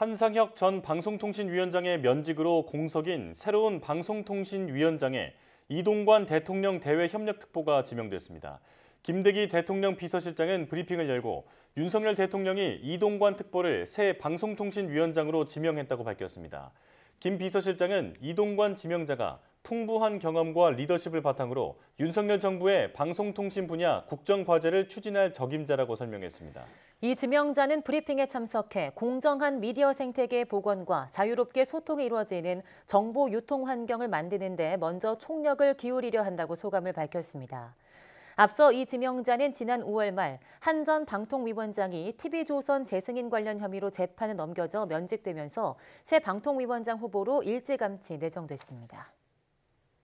한상혁 전 방송통신위원장의 면직으로 공석인 새로운 방송통신위원장에 이동관 대통령 대외협력특보가 지명됐습니다. 김대기 대통령 비서실장은 브리핑을 열고 윤석열 대통령이 이동관 특보를 새 방송통신위원장으로 지명했다고 밝혔습니다. 김 비서실장은 이동관 지명자가 풍부한 경험과 리더십을 바탕으로 윤석열 정부의 방송통신 분야 국정과제를 추진할 적임자라고 설명했습니다. 이 지명자는 브리핑에 참석해 공정한 미디어 생태계 복원과 자유롭게 소통이 이루어지는 정보 유통 환경을 만드는 데 먼저 총력을 기울이려 한다고 소감을 밝혔습니다. 앞서 이 지명자는 지난 5월 말 한 전 방통위원장이 TV조선 재승인 관련 혐의로 재판에 넘겨져 면직되면서 새 방통위원장 후보로 일찌감치 내정됐습니다.